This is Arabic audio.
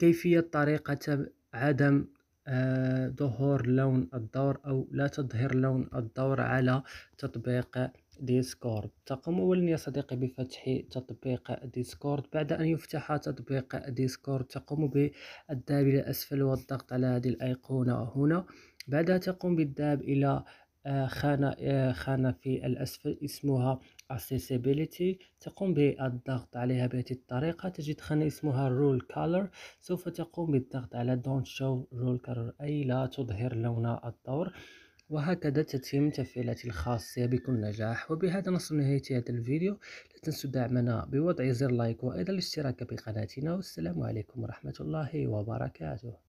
كيفية طريقة عدم آه، ظهور لون الدور أو لا تظهر لون الدور على تطبيق ديسكورد تقوم اولا يا صديقي بفتح تطبيق ديسكورد بعد ان يفتح تطبيق ديسكورد تقوم بالذهاب الى اسفل والضغط على هذه الايقونه هنا بعدها تقوم بالذهاب الى آه، خانة آه، خانة في الأسفل اسمها accessibility تقوم بالضغط عليها بهذه الطريقة تجد خانة اسمها rule color سوف تقوم بالضغط على don't show rule color أي لا تظهر لون الدور وهكذا تتم تفعيلات الخاصة بكل نجاح وبهذا نصل نهاية هذا الفيديو لا تنسوا دعمنا بوضع زر لايك وأيضا الاشتراك بقناتنا والسلام عليكم ورحمة الله وبركاته